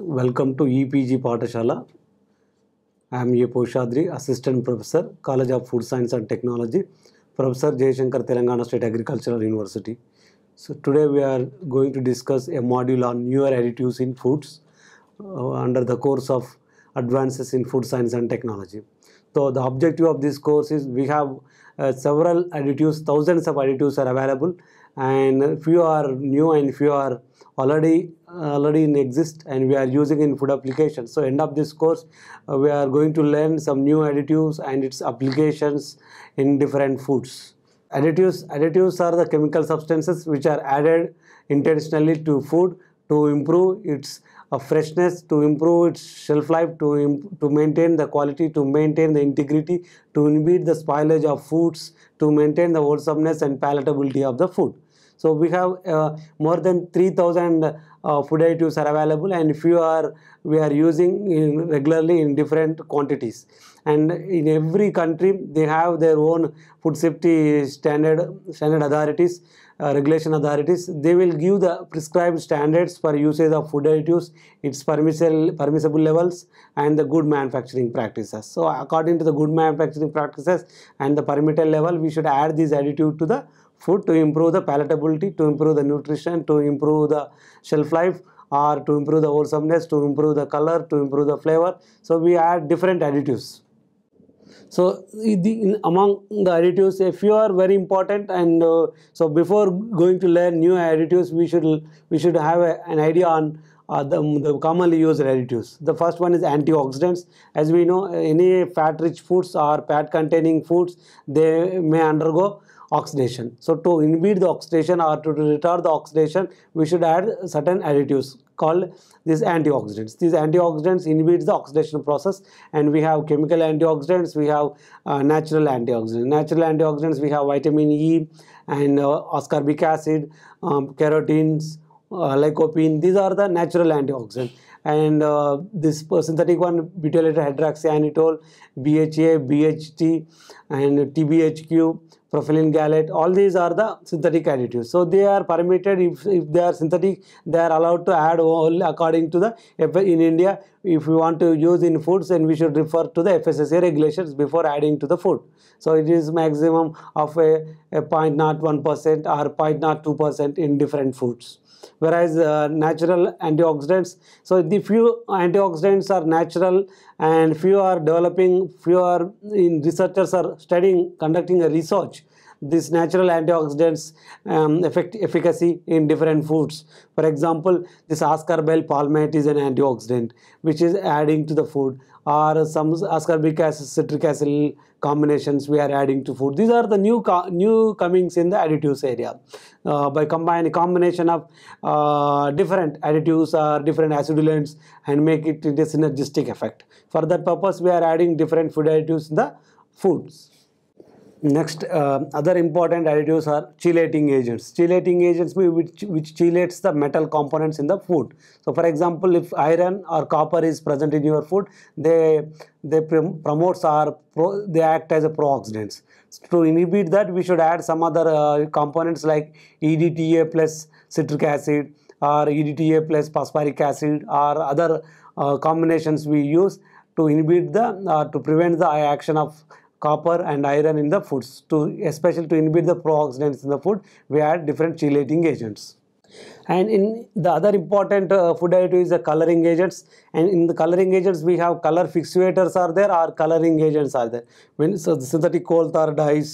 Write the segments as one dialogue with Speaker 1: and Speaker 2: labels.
Speaker 1: welcome to EPG Patashala. I am Ye Poshadri, Assistant Professor, College of Food Science and Technology, Professor Jay Shankar, Telangana State Agricultural University. So today we are going to discuss a module on newer additives in foods uh, under the course of advances in food science and technology. So the objective of this course is we have uh, several additives, thousands of additives are available and few are new and few are already already in exist and we are using in food applications so end of this course uh, we are going to learn some new additives and its applications in different foods additives additives are the chemical substances which are added intentionally to food to improve its uh, freshness to improve its shelf life to to maintain the quality to maintain the integrity to inhibit the spoilage of foods to maintain the wholesomeness and palatability of the food so we have uh, more than 3000 uh, food additives are available and few are we are using in regularly in different quantities. And in every country they have their own food safety standard, standard authorities, uh, regulation authorities. They will give the prescribed standards for usage of food additives, its permissible, permissible levels and the good manufacturing practices. So according to the good manufacturing practices and the permitted level we should add this additive to the food to improve the palatability, to improve the nutrition, to improve the shelf life or to improve the wholesomeness, to improve the color, to improve the flavor. So we add different additives. So in, among the additives, a few are very important and uh, so before going to learn new additives, we should, we should have a, an idea on uh, the, the, commonly used additives. The first one is antioxidants. As we know, any fat-rich foods or fat-containing foods, they may undergo oxidation. So to inhibit the oxidation or to retard the oxidation, we should add certain additives called these antioxidants. These antioxidants inhibit the oxidation process and we have chemical antioxidants, we have uh, natural antioxidants. Natural antioxidants, we have vitamin E and uh, ascorbic acid, um, carotenes, uh, lycopene. These are the natural antioxidants and uh, this synthetic one butylated hydroxyanitol, BHA, BHT and TBHQ propylene gallate, all these are the synthetic additives. So they are permitted if, if they are synthetic, they are allowed to add only according to the, in India, if we want to use in foods then we should refer to the FSSA regulations before adding to the food. So it is maximum of a, a 0.01% or 0.02% in different foods whereas uh, natural antioxidants so the few antioxidants are natural and few are developing few are in researchers are studying conducting a research these natural antioxidants um, effect efficacy in different foods. For example, this ascorbate palmate is an antioxidant which is adding to the food or some ascorbic acid, citric acid combinations we are adding to food. These are the new new comings in the additives area uh, by combining combination of uh, different additives or different acidulants and make it into synergistic effect. For that purpose, we are adding different food additives in the foods. Next, uh, other important additives are chelating agents. Chelating agents which, which chelates the metal components in the food. So, for example, if iron or copper is present in your food, they they promotes or pro they act as a prooxidants. So, to inhibit that, we should add some other uh, components like EDTA plus citric acid or EDTA plus phosphoric acid or other uh, combinations we use to inhibit the uh, to prevent the action of copper and iron in the foods to especially to inhibit the pro-oxidants in the food we add different chelating agents and in the other important uh, food additive is the coloring agents and in the coloring agents we have color fixators are there or coloring agents are there when so the synthetic coal tar dyes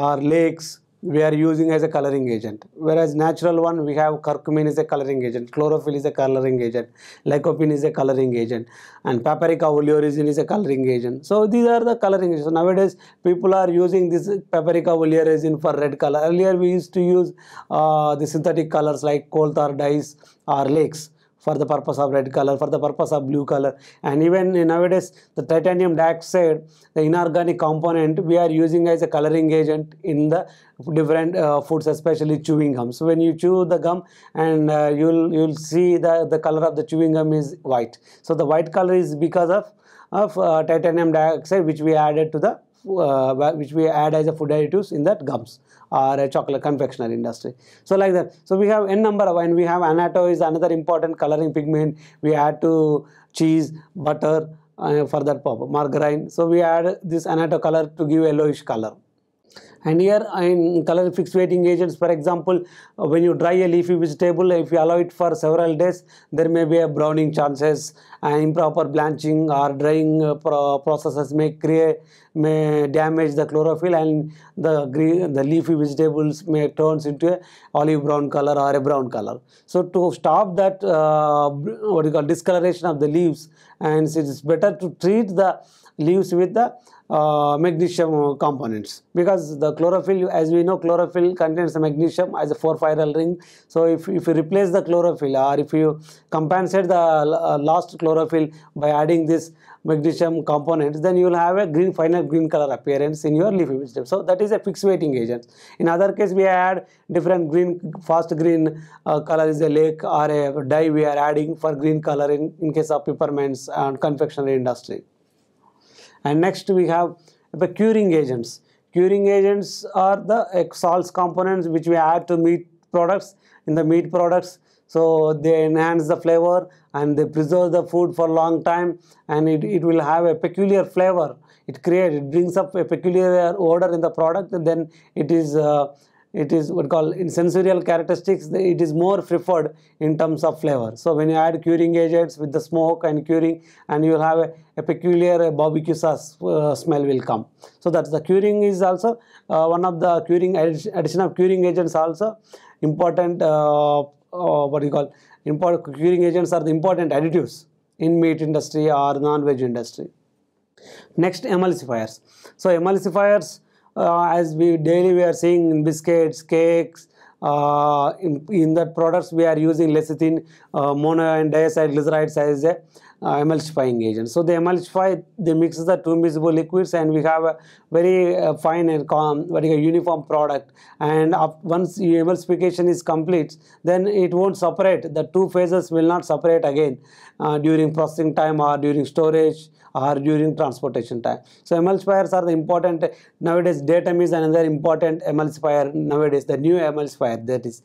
Speaker 1: or lakes we are using as a coloring agent. Whereas natural one, we have curcumin is a coloring agent, chlorophyll is a coloring agent, lycopene is a coloring agent, and paprika oleoresin is a coloring agent. So these are the coloring agents. So nowadays, people are using this paprika oleoresin for red color. Earlier, we used to use uh, the synthetic colors like coal tar dyes or lakes for the purpose of red color, for the purpose of blue color. And even nowadays, the titanium dioxide, the inorganic component, we are using as a coloring agent in the different uh, foods, especially chewing gum. So when you chew the gum, and uh, you'll you'll see the the color of the chewing gum is white. So the white color is because of of uh, titanium dioxide, which we added to the uh, which we add as a food additives in that gums or a chocolate confectionery industry. So like that. So we have n number of and we have annatto is another important coloring pigment we add to cheese, butter uh, for that margarine. So we add this annatto color to give yellowish color and here in color fixating agents for example uh, when you dry a leafy vegetable if you allow it for several days there may be a browning chances and improper blanching or drying uh, processes may create may damage the chlorophyll and the green, the leafy vegetables may turns into a olive brown color or a brown color so to stop that uh, what you call discoloration of the leaves and it's better to treat the leaves with the uh, magnesium components because the chlorophyll as we know chlorophyll contains magnesium as a 4 chiral ring so if, if you replace the chlorophyll or if you compensate the uh, lost chlorophyll by adding this magnesium components then you will have a green final green color appearance in your leafy vegetable so that is a fixating agent in other case we add different green fast green uh, color is a lake or a dye we are adding for green color in, in case of peppermints and confectionery industry and next we have the curing agents. Curing agents are the salts components which we add to meat products, in the meat products. So they enhance the flavor and they preserve the food for long time and it, it will have a peculiar flavor. It creates, it brings up a peculiar odor in the product and then it is uh, it is what called in sensorial characteristics it is more preferred in terms of flavor so when you add curing agents with the smoke and curing and you will have a, a peculiar barbecue sauce uh, smell will come so that's the curing is also uh, one of the curing addition of curing agents also important uh, uh what you call important curing agents are the important additives in meat industry or non-veg industry next emulsifiers so emulsifiers uh, as we daily we are seeing in biscuits, cakes, uh, in, in that products we are using lecithin, uh, mono and diacylglycerides as a uh, emulsifying agent. So they emulsify, they mix the two miscible liquids and we have a very uh, fine and calm, very uniform product. And up, once emulsification is complete, then it won't separate, the two phases will not separate again uh, during processing time or during storage or during transportation time. So emulsifiers are the important, nowadays datum is another important emulsifier nowadays, the new emulsifier that is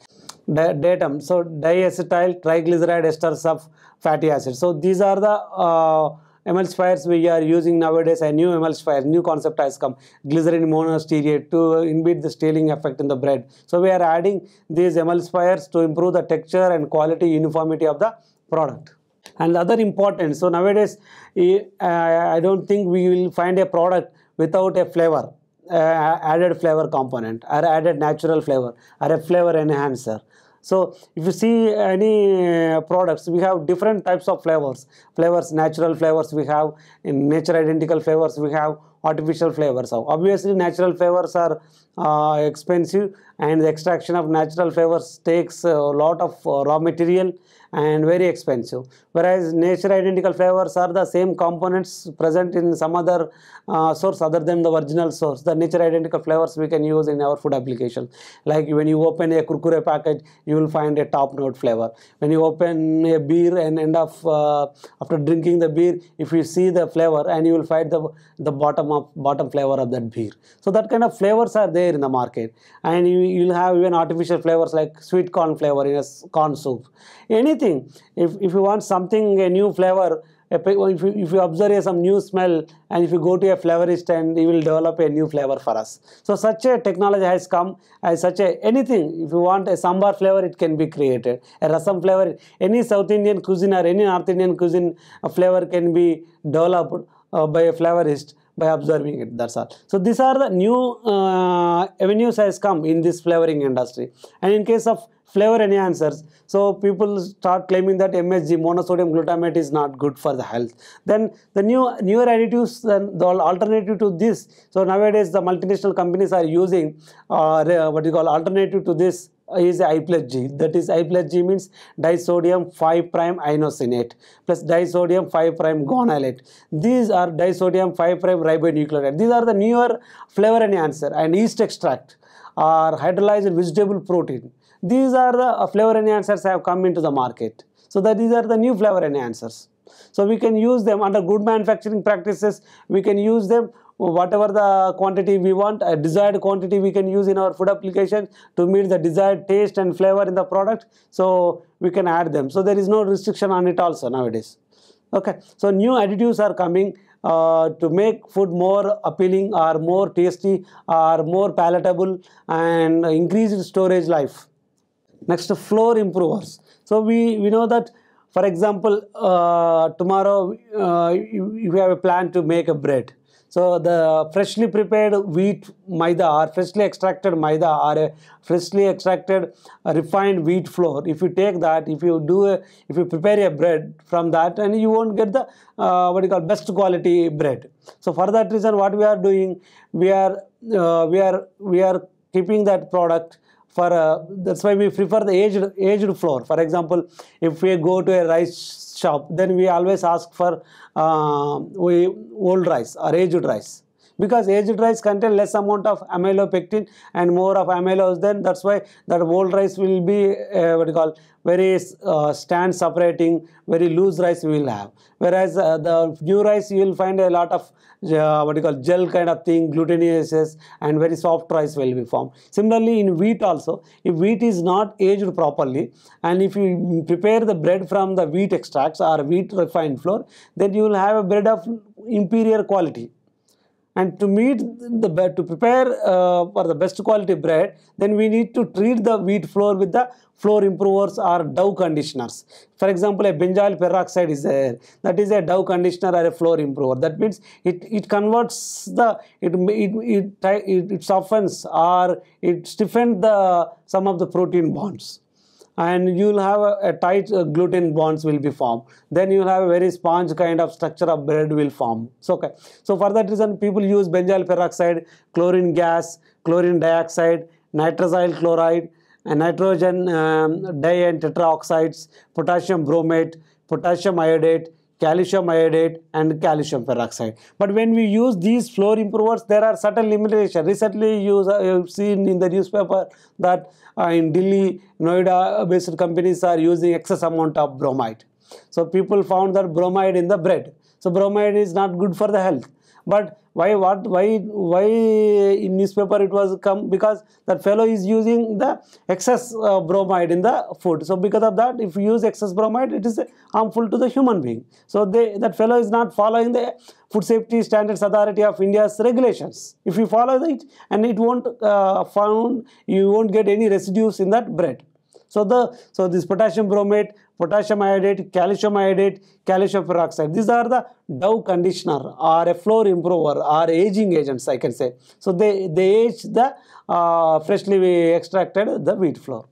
Speaker 1: datum. So diacetyl triglyceride esters of fatty acids. So these are the uh, emulsifiers we are using nowadays a new emulsifier, new concept has come, glycerin monostearate to inhibit the stealing effect in the bread. So we are adding these emulsifiers to improve the texture and quality uniformity of the product. And other important, so nowadays uh, I don't think we will find a product without a flavor. Uh, added flavor component or added natural flavor or a flavor enhancer so if you see any uh, products, we have different types of flavors. Flavors, natural flavors we have, nature identical flavors we have, artificial flavors have. Obviously, natural flavors are uh, expensive and the extraction of natural flavors takes a lot of uh, raw material and very expensive. Whereas nature identical flavors are the same components present in some other uh, source other than the original source. The nature identical flavors we can use in our food application. Like when you open a kurkure package, you will find a top note flavor. When you open a beer and end of uh, after drinking the beer, if you see the flavor and you will find the the bottom of bottom flavor of that beer. So that kind of flavors are there in the market, and you, will have even artificial flavors like sweet corn flavor in a corn soup. Anything, if, if you want something a new flavor, if you, if you observe some new smell and if you go to a flavorist and he will develop a new flavor for us. So such a technology has come as such a anything. If you want a sambar flavor, it can be created. A rasam flavor, any South Indian cuisine or any North Indian cuisine flavor can be developed uh, by a flavorist by observing it that's all so these are the new uh, avenues has come in this flavoring industry and in case of flavor enhancers so people start claiming that msg monosodium glutamate is not good for the health then the new newer additives and the alternative to this so nowadays the multinational companies are using uh, what you call alternative to this uh, is I plus G. That is I plus G means disodium 5 prime inosinate plus disodium 5 prime gonalate. These are disodium 5 prime ribonucleotide. These are the newer flavor enhancer and yeast extract or hydrolyzed vegetable protein. These are the uh, flavor enhancers have come into the market. So that these are the new flavor enhancers. So we can use them under good manufacturing practices. We can use them whatever the quantity we want, a desired quantity we can use in our food application to meet the desired taste and flavor in the product. So we can add them. So there is no restriction on it also nowadays. Okay, so new additives are coming uh, to make food more appealing or more tasty or more palatable and increased storage life. Next, floor improvers. So we, we know that for example, uh, tomorrow uh, you, you have a plan to make a bread so the freshly prepared wheat maida or freshly extracted maida or a freshly extracted refined wheat flour, if you take that, if you do, a, if you prepare a bread from that and you won't get the uh, what you call best quality bread. So for that reason what we are doing, we are, uh, we are, we are keeping that product for uh, that's why we prefer the aged aged flour for example if we go to a rice shop then we always ask for uh, we old rice or aged rice because aged rice contain less amount of amylopectin and more of amylose then that's why that old rice will be uh, what you call very uh, stand separating very loose rice we will have whereas uh, the new rice you will find a lot of uh, what you call gel kind of thing glutinous and very soft rice will be formed similarly in wheat also if wheat is not aged properly and if you prepare the bread from the wheat extracts or wheat refined flour then you will have a bread of inferior quality and to meet the to prepare uh, for the best quality bread then we need to treat the wheat flour with the flour improvers or dough conditioners for example a benzoyl peroxide is there that is a dough conditioner or a flour improver that means it it converts the it it it, it, it softens or it stiffens the some of the protein bonds and you will have a, a tight uh, gluten bonds will be formed then you will have a very sponge kind of structure of bread will form so okay so for that reason people use benzyl peroxide chlorine gas chlorine dioxide nitrosyl chloride and nitrogen um, di and tetraoxides potassium bromate potassium iodate calcium iodate and calcium peroxide. But when we use these floor improvers, there are certain limitations. Recently, you have uh, seen in the newspaper that uh, in Delhi, Noida-based companies are using excess amount of bromide. So people found that bromide in the bread. So bromide is not good for the health. But why what? Why why in newspaper it was come because that fellow is using the excess uh, bromide in the food. So because of that, if you use excess bromide, it is harmful to the human being. So they, that fellow is not following the Food Safety Standards Authority of India's regulations. If you follow it, and it won't uh, found you won't get any residues in that bread. So the so this potassium bromate potassium iodate, calcium iodate, calcium peroxide. These are the Dow conditioner or a floor improver or aging agents I can say. So they, they age the uh, freshly extracted the wheat flour.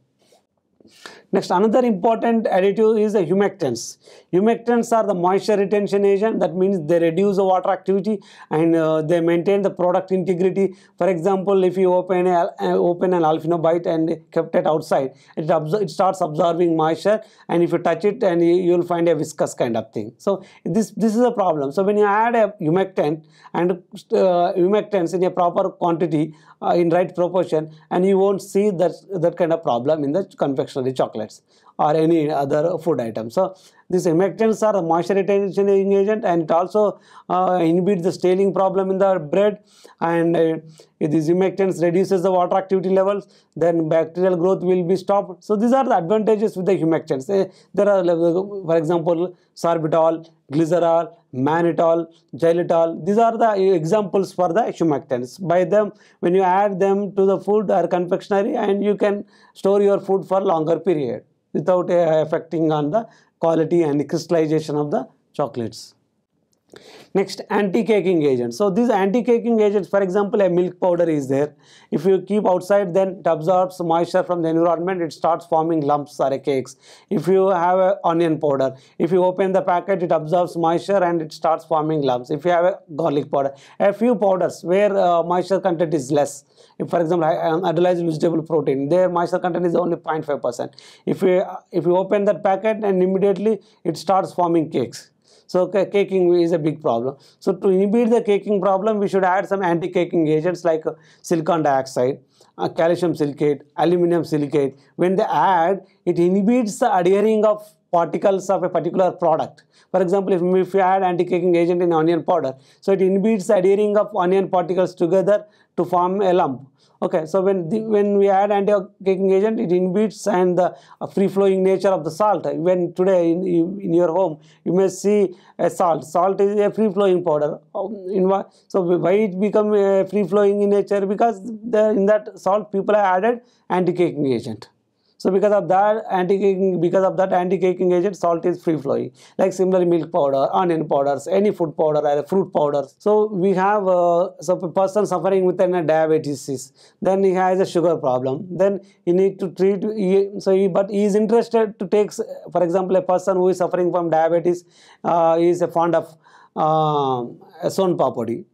Speaker 1: Next, another important additive is the humectants. Humectants are the moisture retention agent. That means they reduce the water activity and uh, they maintain the product integrity. For example, if you open, a, uh, open an alfinobite and kept it outside, it, it starts absorbing moisture and if you touch it and you will find a viscous kind of thing. So, this, this is a problem. So, when you add a humectant and uh, humectants in a proper quantity, uh, in right proportion and you won't see that, that kind of problem in the confectionery chocolate chocolates or any other food item. So these humectants are moisture retention agent and it also uh, inhibits the staling problem in the bread and uh, these humectants reduces the water activity levels then bacterial growth will be stopped. So these are the advantages with the humectants. Eh, there are for example sorbitol, glycerol, mannitol, xylitol. These are the examples for the humectants. By them, when you add them to the food or confectionery and you can store your food for longer period without affecting on the quality and crystallization of the chocolates. Next, anti-caking agent. So these anti-caking agents, for example, a milk powder is there. If you keep outside, then it absorbs moisture from the environment. It starts forming lumps or cakes. If you have onion powder, if you open the packet, it absorbs moisture and it starts forming lumps. If you have a garlic powder, a few powders where uh, moisture content is less. If, for example, I analyzed vegetable protein, their moisture content is only 0.5%. If you, if you open that packet and immediately it starts forming cakes so caking is a big problem. So to inhibit the caking problem, we should add some anti-caking agents like uh, silicon dioxide, uh, calcium silicate, aluminum silicate. When they add, it inhibits the adhering of particles of a particular product. For example, if, if you add anti-caking agent in onion powder, so it inhibits adhering of onion particles together to form a lump. Okay, so when the, when we add anti-caking agent, it inhibits and the uh, free-flowing nature of the salt. When today in, in your home, you may see a salt. Salt is a free-flowing powder. Um, so why it become free-flowing in nature? Because the, in that salt, people have added anti-caking agent. So because of that anti-caking, because of that anti-caking agent, salt is free flowing. Like similarly, milk powder, onion powders, any food powder, or uh, fruit powders. So we have uh, person suffering with an diabetes, then he has a sugar problem. Then you need to treat. So he, but he is interested to take, for example, a person who is suffering from diabetes uh, is a fond of uh, son property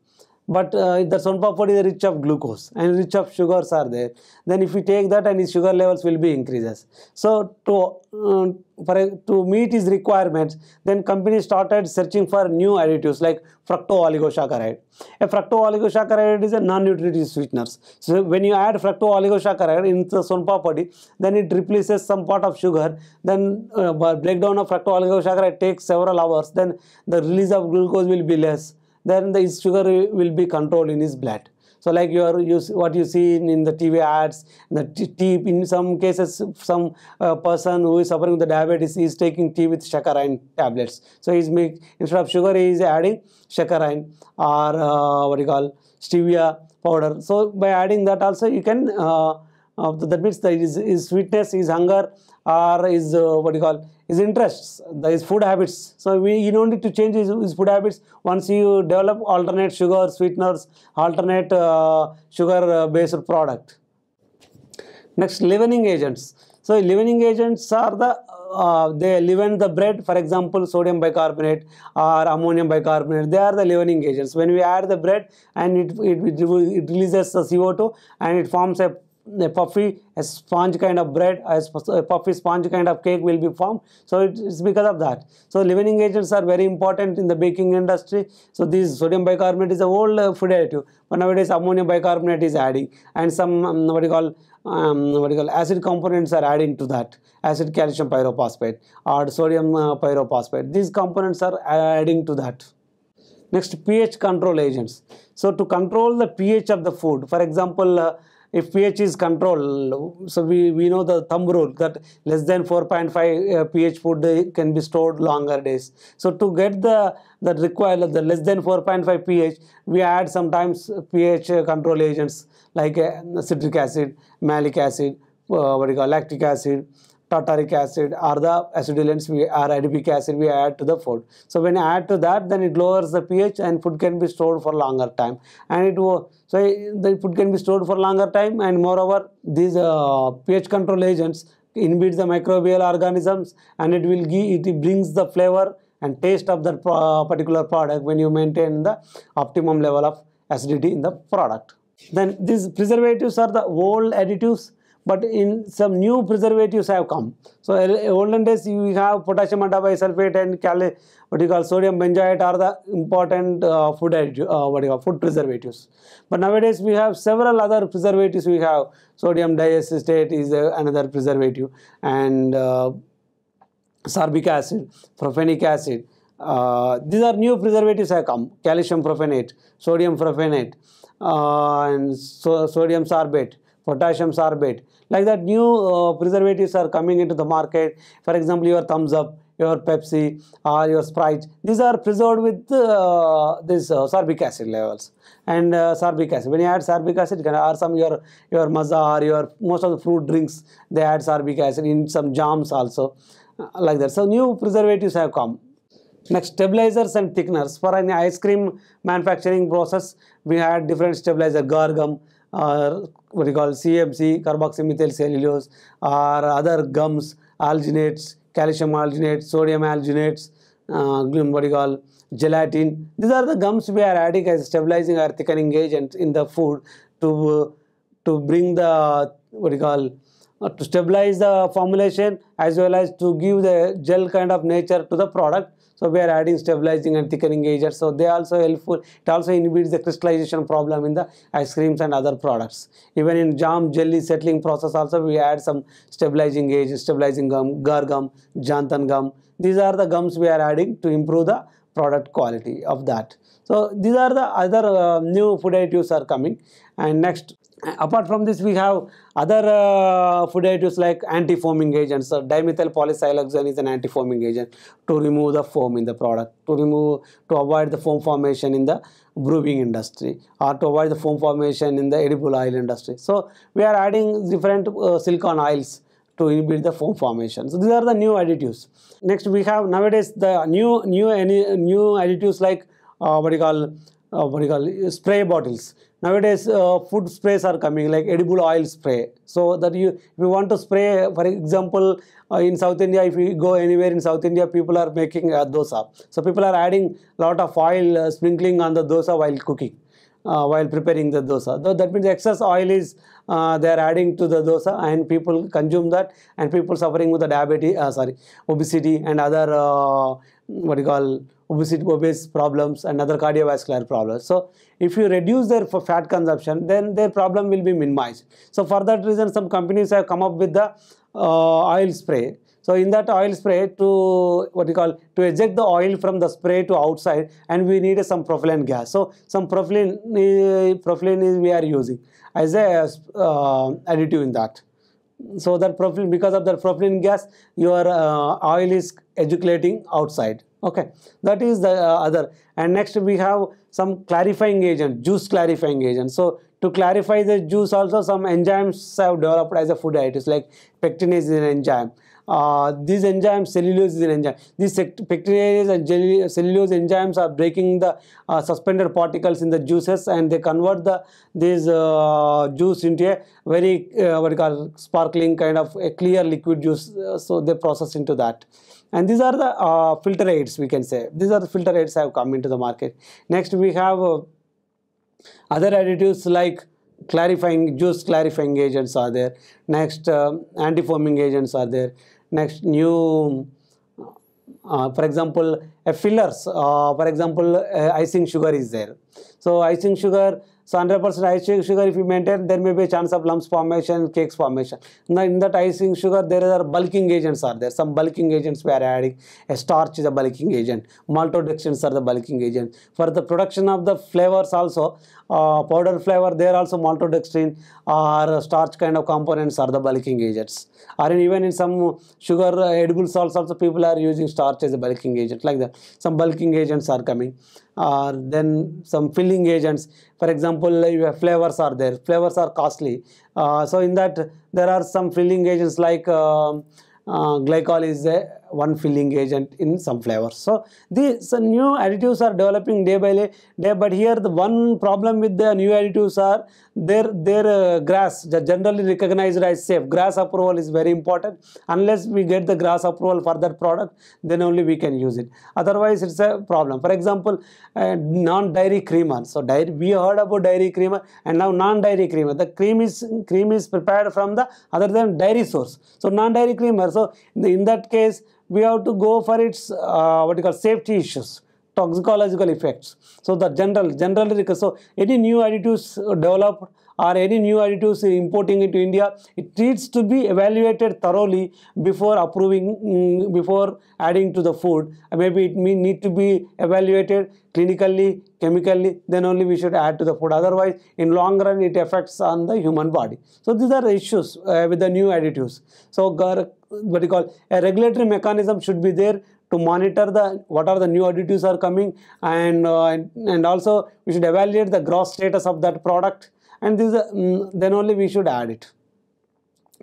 Speaker 1: but uh, the sun papad is rich of glucose and rich of sugars are there. Then if you take that and his sugar levels will be increases. So to, um, for, to meet his requirements, then company started searching for new additives like oligosaccharide. A oligosaccharide is a non-nutritive sweeteners. So when you add oligosaccharide in the sonpapadi, then it replaces some part of sugar. Then uh, breakdown of oligosaccharide takes several hours. Then the release of glucose will be less then the sugar will be controlled in his blood. So like you are you, what you see in, in the TV ads, the tea in some cases some uh, person who is suffering with diabetes is taking tea with saccharine tablets. So he's make instead of sugar he is adding saccharine or uh, what you call stevia powder. So by adding that also you can uh, uh that means that his, his sweetness, his hunger or his uh, what you call his interests, his food habits. So we, he don't need to change his, his food habits. Once you develop alternate sugar sweeteners, alternate uh, sugar-based uh, product. Next, leavening agents. So leavening agents are the uh, they leaven the bread for example sodium bicarbonate or ammonium bicarbonate they are the leavening agents when we add the bread and it, it, it, releases the CO2 and it forms a a puffy a sponge kind of bread a puffy sponge kind of cake will be formed so it's because of that so leavening agents are very important in the baking industry so this sodium bicarbonate is a old uh, food additive but nowadays ammonium bicarbonate is adding and some um, what you call um, what you call acid components are adding to that acid calcium pyrophosphate or sodium uh, pyrophosphate these components are uh, adding to that next ph control agents so to control the ph of the food for example uh, if pH is controlled, so we, we know the thumb rule that less than 4.5 uh, pH food uh, can be stored longer days. So to get the, the required the less than 4.5 pH, we add sometimes pH uh, control agents like uh, citric acid, malic acid, uh, what do you call lactic acid, tartaric acid or the acidulants we or adipic acid we add to the food. So when you add to that then it lowers the pH and food can be stored for longer time and it will so the food can be stored for longer time and moreover these uh, pH control agents inhibit the microbial organisms and it will give it brings the flavor and taste of that uh, particular product when you maintain the optimum level of acidity in the product. Then these preservatives are the old additives but in some new preservatives have come. So olden days you have potassium metabisulfate and cal what you call sodium benzoate are the important uh, food uh, what you call food preservatives. But nowadays we have several other preservatives. We have sodium diacetate is uh, another preservative and uh, sorbic acid, prophenic acid. Uh, these are new preservatives have come calcium prophenate, sodium prophenate, and so sodium sorbate, potassium sorbate like that new uh, preservatives are coming into the market for example your thumbs up your Pepsi or uh, your Sprite. These are preserved with uh, this uh, sorbic acid levels and uh, sorbic acid. When you add sorbic acid, can, or some your your mazza or your most of the fruit drinks, they add sorbic acid in some jams also, uh, like that. So new preservatives have come. Next, stabilizers and thickeners. For any ice cream manufacturing process, we had different stabilizer, gargum, or what you call CMC, carboxymethyl cellulose, or other gums, alginates, calcium alginate, sodium alginates, uh, what you call gelatin. These are the gums we are adding as stabilizing or thickening agent in the food to, uh, to bring the what you call to stabilize the formulation as well as to give the gel kind of nature to the product. So we are adding stabilizing and thickening agents. So they also helpful. It also inhibits the crystallization problem in the ice creams and other products. Even in jam jelly settling process also we add some stabilizing agent, stabilizing gum, gar gum, jantan gum. These are the gums we are adding to improve the product quality of that. So these are the other uh, new food additives are coming. And next apart from this we have other uh, food additives like anti-foaming agents so dimethyl polysiloxane is an anti-foaming agent to remove the foam in the product to remove to avoid the foam formation in the brewing industry or to avoid the foam formation in the edible oil industry so we are adding different uh, silicon oils to inhibit the foam formation. So these are the new additives. Next, we have nowadays the new new new additives like uh, what you call uh, what you call spray bottles nowadays uh, food sprays are coming like edible oil spray so that you if you want to spray for example uh, in south india if you go anywhere in south india people are making uh, dosa so people are adding lot of oil uh, sprinkling on the dosa while cooking uh, while preparing the dosa so that means excess oil is uh, they are adding to the dosa and people consume that and people suffering with the diabetes uh, sorry obesity and other what you call obesity, obese problems and other cardiovascular problems. So if you reduce their fat consumption, then their problem will be minimized. So for that reason, some companies have come up with the uh, oil spray. So in that oil spray to what you call to eject the oil from the spray to outside and we need some propylene gas. So some propylene, uh, propylene is we are using as a uh, additive in that so that propylene because of that propylene gas your uh, oil is ejaculating outside okay that is the uh, other and next we have some clarifying agent juice clarifying agent so to clarify the juice also some enzymes have developed as a food diet it's like pectinase is an enzyme uh, these enzymes, cellulose is an enzyme. These pectinases and cellulose enzymes are breaking the uh, suspended particles in the juices and they convert the these uh, juice into a very uh, what you call sparkling kind of a clear liquid juice. Uh, so they process into that. And these are the filter aids we can say. These are the filter aids have come into the market. Next we have other additives like clarifying juice clarifying agents are there next uh, foaming agents are there next new uh, for example uh, fillers uh, for example uh, icing sugar is there so icing sugar so 100% icing sugar if you maintain there may be a chance of lumps formation cakes formation now in that icing sugar there are bulking agents are there some bulking agents we are adding a starch is a bulking agent maltodextrins are the bulking agent for the production of the flavors also uh, powder flavor, there also maltodextrin or starch kind of components are the bulking agents. Or in, even in some sugar uh, edible salts also people are using starch as a bulking agent like that. Some bulking agents are coming or then some filling agents. For example, uh, flavors are there. Flavors are costly. Uh, so in that there are some filling agents like uh, uh, glycol is a one filling agent in some flavors. So these new additives are developing day by day, but here the one problem with the new additives are their their uh, grass generally recognized as safe. Grass approval is very important. Unless we get the grass approval for that product, then only we can use it. Otherwise, it's a problem. For example, uh, non-dairy creamer. So dairy, we heard about dairy creamer and now non-dairy creamer. The cream is cream is prepared from the other than dairy source. So non-dairy creamer. So in that case, we have to go for its uh, what you call safety issues toxicological effects so the general generally so any new additives developed or any new additives importing into india it needs to be evaluated thoroughly before approving mm, before adding to the food maybe it may need to be evaluated clinically chemically then only we should add to the food otherwise in long run it affects on the human body so these are issues uh, with the new additives so what you call a regulatory mechanism should be there to monitor the what are the new additives are coming and uh, and, also we should evaluate the gross status of that product and this uh, mm, then only we should add it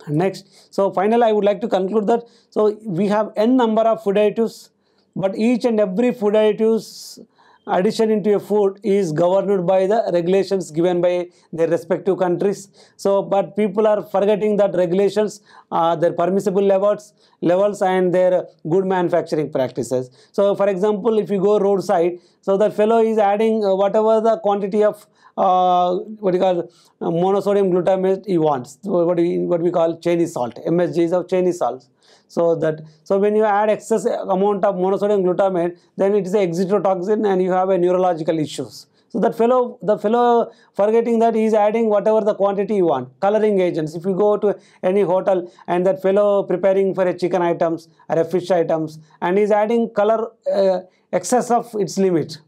Speaker 1: next so finally i would like to conclude that so we have n number of food additives but each and every food additives addition into a food is governed by the regulations given by their respective countries. So, but people are forgetting that regulations, uh, their permissible levels, levels and their good manufacturing practices. So, for example, if you go roadside, so the fellow is adding uh, whatever the quantity of uh, what you call uh, monosodium glutamate events, what we, what we call Chinese salt, MSG is of Chinese salt. So that so when you add excess amount of monosodium glutamate, then it is a exotoxin and you have a neurological issues. So that fellow, the fellow forgetting that he is adding whatever the quantity you want, coloring agents. If you go to any hotel and that fellow preparing for a chicken items or a fish items and he is adding color uh, excess of its limit.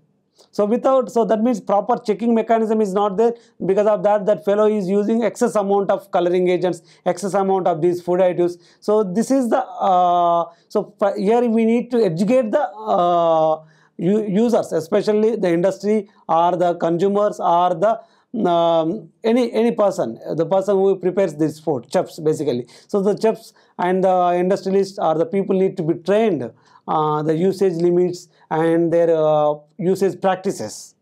Speaker 1: So without, so that means proper checking mechanism is not there. Because of that, that fellow is using excess amount of coloring agents, excess amount of these food additives. So this is the, uh, so here we need to educate the uh, users, especially the industry or the consumers or the um, any any person, the person who prepares this food, chefs basically. So the chefs and the industrialists or the people need to be trained uh, the usage limits and their uh, usage practices.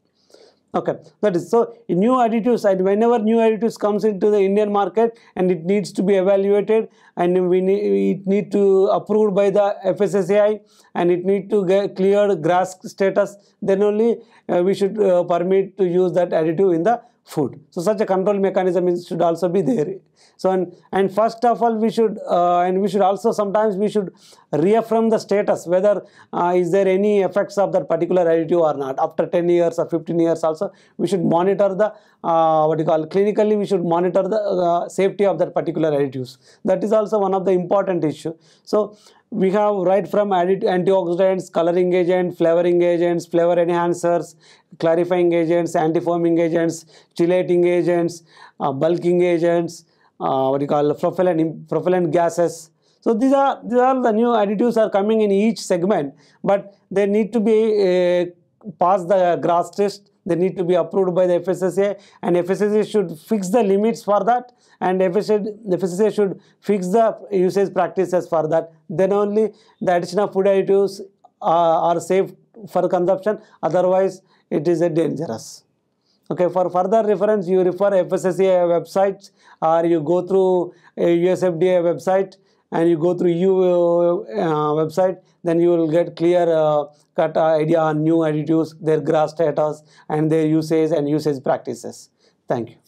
Speaker 1: Okay, that is so new additives and whenever new additives comes into the Indian market and it needs to be evaluated and we need, it need to approved by the FSSAI and it need to get clear grass status then only uh, we should uh, permit to use that additive in the food. So such a control mechanism is, should also be there. So and, and first of all we should uh, and we should also sometimes we should reaffirm the status whether uh, is there any effects of that particular additive or not. After 10 years or 15 years also we should monitor the uh, what you call clinically we should monitor the uh, safety of that particular additives. That is also one of the important issue. So we have right from antioxidants, coloring agents, flavoring agents, flavor enhancers, clarifying agents, anti anti-foaming agents, chelating agents, uh, bulking agents, uh, what you call propellant, propellant gases. So these are these are the new additives are coming in each segment, but they need to be uh, pass the grass test they need to be approved by the FSSA and FSSA should fix the limits for that and FSSA, FSSA should fix the usage practices for that. Then only the addition of food additives uh, are safe for consumption otherwise it is a dangerous. Okay, for further reference, you refer FSSA websites or you go through a USFDA website and you go through EU uh, website, then you will get clear uh, cut uh, idea on new attitudes, their grass status, and their usage and usage practices. Thank you.